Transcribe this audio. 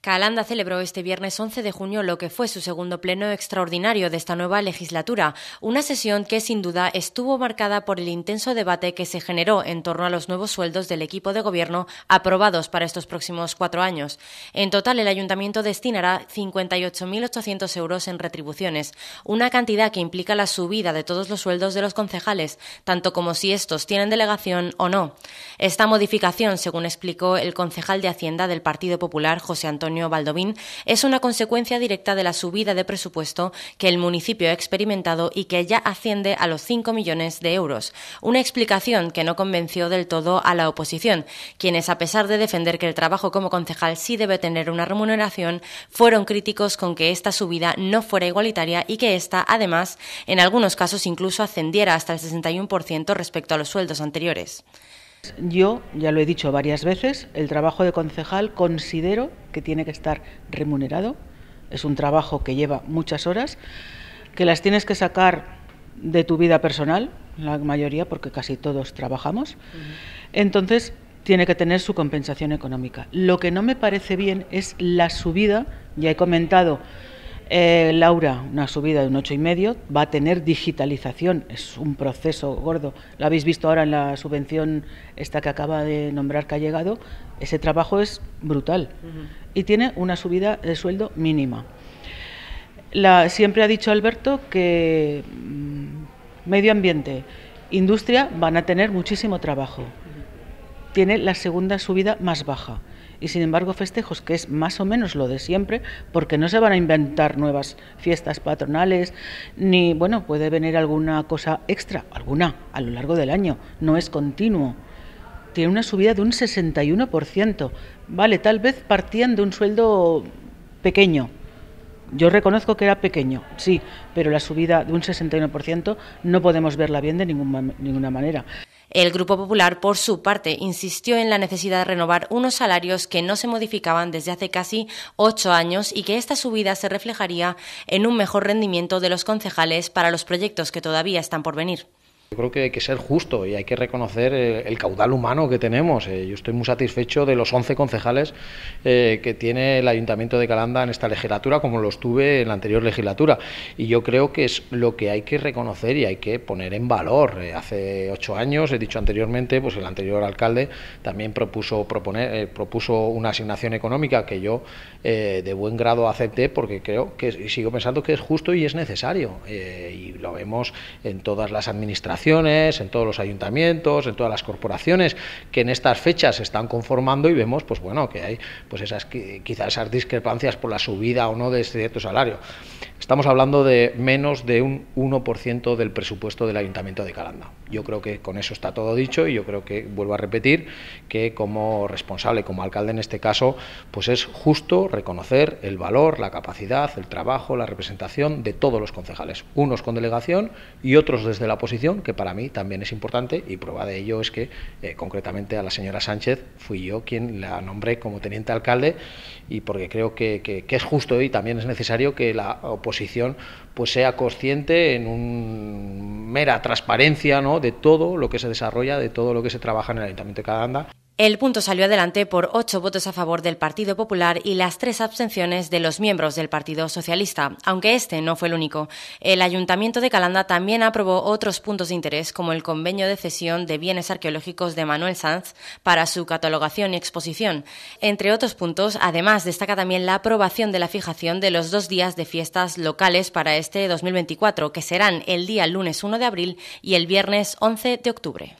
Calanda celebró este viernes 11 de junio lo que fue su segundo pleno extraordinario de esta nueva legislatura, una sesión que sin duda estuvo marcada por el intenso debate que se generó en torno a los nuevos sueldos del equipo de gobierno aprobados para estos próximos cuatro años. En total, el ayuntamiento destinará 58.800 euros en retribuciones, una cantidad que implica la subida de todos los sueldos de los concejales, tanto como si estos tienen delegación o no. Esta modificación, según explicó el concejal de Hacienda del Partido Popular, José Antonio Baldovín, es una consecuencia directa de la subida de presupuesto que el municipio ha experimentado y que ya asciende a los 5 millones de euros. Una explicación que no convenció del todo a la oposición, quienes, a pesar de defender que el trabajo como concejal sí debe tener una remuneración, fueron críticos con que esta subida no fuera igualitaria y que esta, además, en algunos casos incluso ascendiera hasta el 61% respecto a los sueldos anteriores. Yo, ya lo he dicho varias veces, el trabajo de concejal considero que tiene que estar remunerado. Es un trabajo que lleva muchas horas, que las tienes que sacar de tu vida personal, la mayoría, porque casi todos trabajamos. Entonces, tiene que tener su compensación económica. Lo que no me parece bien es la subida, ya he comentado eh, Laura, una subida de un ocho y medio, va a tener digitalización, es un proceso gordo. Lo habéis visto ahora en la subvención esta que acaba de nombrar que ha llegado, ese trabajo es brutal y tiene una subida de sueldo mínima. La, siempre ha dicho Alberto que mm, medio ambiente, industria van a tener muchísimo trabajo. Tiene la segunda subida más baja y sin embargo festejos que es más o menos lo de siempre, porque no se van a inventar nuevas fiestas patronales, ni bueno, puede venir alguna cosa extra, alguna a lo largo del año, no es continuo. Tiene una subida de un 61%, vale, tal vez partían de un sueldo pequeño. Yo reconozco que era pequeño, sí, pero la subida de un 61% no podemos verla bien de ninguna manera. El Grupo Popular, por su parte, insistió en la necesidad de renovar unos salarios que no se modificaban desde hace casi ocho años y que esta subida se reflejaría en un mejor rendimiento de los concejales para los proyectos que todavía están por venir. Yo creo que hay que ser justo y hay que reconocer eh, el, caudal humano que tenemos. Eh, yo estoy muy satisfecho de los 11 concejales eh, que tiene el Ayuntamiento de Calanda en esta legislatura, como los tuve en la anterior legislatura. Y yo creo que es lo que hay que reconocer y hay que poner en valor. hace ocho años, he dicho anteriormente, pues el anterior alcalde también propuso, proponer, propuso una asignación económica que yo de buen grado acepté porque creo que sigo pensando que es justo y es necesario. y lo vemos en todas las administraciones en todos los ayuntamientos, en todas las corporaciones que en estas fechas se están conformando y vemos, pues bueno, que hay pues esas quizás esas discrepancias por la subida o no de este cierto salario. Estamos hablando de menos de un 1% del presupuesto del Ayuntamiento de Calanda. Yo creo que con eso está todo dicho y yo creo que, vuelvo a repetir, que como responsable, como alcalde en este caso, pues es justo reconocer el valor, la capacidad, el trabajo, la representación de todos los concejales, unos con delegación y otros desde la oposición, que para mí también es importante y prueba de ello es que eh, concretamente a la señora Sánchez fui yo quien la nombré como teniente alcalde y porque creo que es justo y también es necesario que la oposición pues sea consciente en una mera transparencia ¿no? de todo lo que se desarrolla, de todo lo que se trabaja en el Ayuntamiento de Cada el punto salió adelante por ocho votos a favor del Partido Popular y las tres abstenciones de los miembros del Partido Socialista, aunque este no fue el único. El Ayuntamiento de Calanda también aprobó otros puntos de interés, como el convenio de cesión de bienes arqueológicos de Manuel Sanz para su catalogación y exposición. Entre otros puntos, además destaca también la aprobación de la fijación de los dos días de fiestas locales para este 2024, que serán el día lunes 1 de abril y el viernes 11 de octubre.